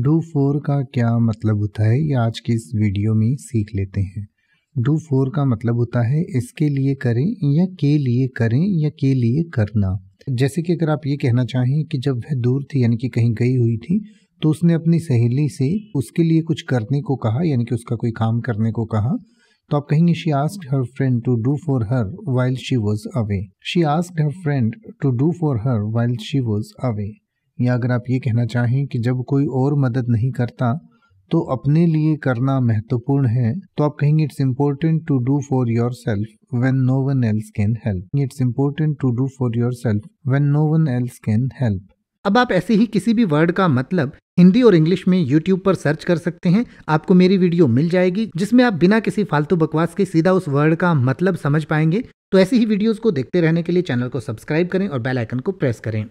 do four का क्या मतलब होता है ये आज की इस वीडियो में सीख लेते हैं डू फोर का मतलब होता है इसके लिए करें या के लिए करें या के लिए करना जैसे कि अगर आप ये कहना चाहें कि जब वह दूर थी यानी कि कहीं गई हुई थी तो उसने अपनी सहेली से उसके लिए कुछ करने को कहा यानी कि उसका कोई काम करने को कहा तो आप कहेंगे she ask her friend to do for her while she was away she ask her friend to do for her while she was away या अगर आप ये कहना चाहें कि जब कोई और मदद नहीं करता तो अपने लिए करना महत्वपूर्ण है तो आप कहेंगे it's important to do for yourself when no one else can help it's important to do for yourself when no one else can help अब आप ऐसे ही किसी भी वर्ड का मतलब हिंदी और इंग्लिश में YouTube पर सर्च कर सकते हैं आपको मेरी वीडियो मिल जाएगी जिसमें आप बिना किसी फालतू बकवास के सीधा उस वर्ड का मतलब समझ पाएंगे तो ऐसी ही वीडियोस को देखते रहने के लिए चैनल को सब्सक्राइब करें और बेल आइकन को प्रेस करें